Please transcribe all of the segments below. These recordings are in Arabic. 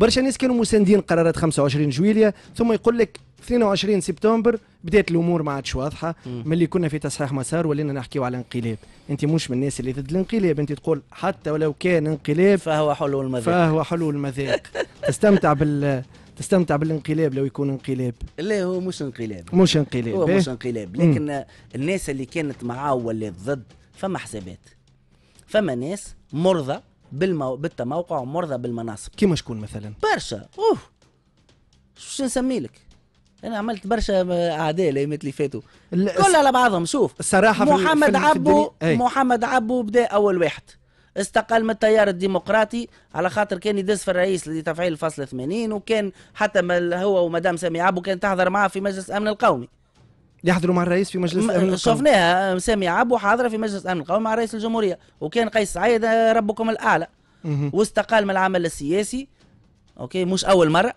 برشا ناس كانوا مساندين قرارات 25 جويليا ثم يقول لك 22 سبتمبر بدات الامور ما عادش واضحه ملي كنا في تصحيح مسار ولينا نحكيو على انقلاب انت مش من الناس اللي ضد الانقلاب انت تقول حتى ولو كان انقلاب فهو حلو المذاق فهو حلو المذاق تستمتع بال تستمتع بالانقلاب لو يكون انقلاب لا هو مش انقلاب مش انقلاب هو مش إيه؟ انقلاب لكن الناس اللي كانت معاه ولا ضد فما حسابات فما ناس مرضى بالمو... بالتموقع ومرضى بالمناصب كيما شكون مثلا برشا اوه شو نسمي لك انا عملت برشا اعداء الايامات اللي فاتوا كل على بعضهم شوف الصراحه محمد في عبو في إيه. محمد عبو بدا اول واحد استقال من التيار الديمقراطي على خاطر كان يدس في الرئيس لتفعيل الفصل 80 وكان حتى هو ومدام سامي عبو كان تحضر معاه في مجلس الامن القومي يحضروا مع الرئيس في مجلس الامن القومي شفناها سامي عبو حاضره في مجلس الامن القومي مع رئيس الجمهوريه وكان قيس سعيد آه، ربكم الاعلى واستقال من العمل السياسي اوكي مش اول مره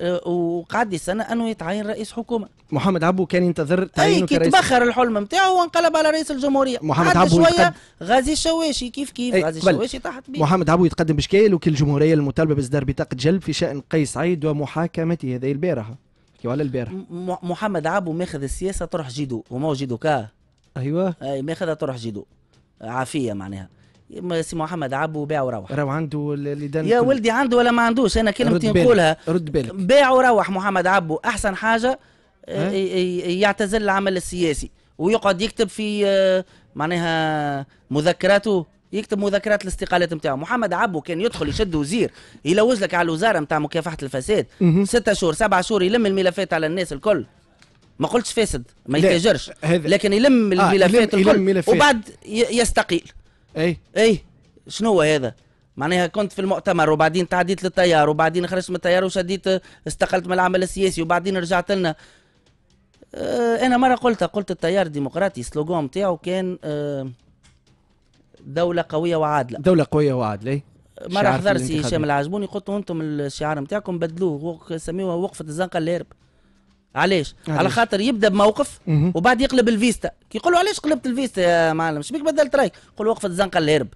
أه، وقعد سنة انه يتعين رئيس حكومه محمد عبو كان ينتظر تعيينه كي تبخر الحلم نتاعو وانقلب على رئيس الجمهوريه محمد عبو شويه يتقدم. غازي الشواشي كيف كيف غازي الشواشي تحت بيه محمد عبو يتقدم بشكايل وكل الجمهوريه المطالبه باصدار بطاقه جلب في شان قيس سعيد ومحاكمته هذه البارحه نحكي على البارح محمد عبو ماخذ السياسه تروح جيدو وما جيدو كا ايوه اي ماخذها تروح جيدو عافيه معناها سي محمد عبو باع وروح راهو عنده اللي يا كل... ولدي عنده ولا ما عندوش انا كلمتي نقولها رد بالك باع وروح محمد عبو احسن حاجه آه، يعتزل العمل السياسي ويقعد يكتب في آه، معناها مذكراته يكتب مذكرات الاستقالات نتاعو محمد عبو كان يدخل يشد وزير يلوج لك على الوزاره نتاع مكافحه الفساد ستة شهور سبعة شهور يلم الملفات على الناس الكل ما قلتش فاسد ما يتاجرش لكن يلم آه، الملفات آه الكل يلم ملفات. وبعد يستقيل اي اي شنو هذا معناها كنت في المؤتمر وبعدين تعديت للتيار وبعدين خرجت من التيار وشديت استقلت من العمل السياسي وبعدين رجعت لنا آه، انا مره قلت قلت التيار الديمقراطي سلوغون نتاعو كان اه دولة قوية وعادلة دولة قوية وعادلة مرة حضر سي هشام العجبوني قلت له انتم الشعار نتاعكم بدلوه سميوها وقفة الزنقة هرب علاش؟ على خاطر يبدا بموقف وبعد يقلب الفيستا كي له علاش قلبت الفيستا يا معلم شبيك بدلت رايك؟ يقول وقفة الزنقة هرب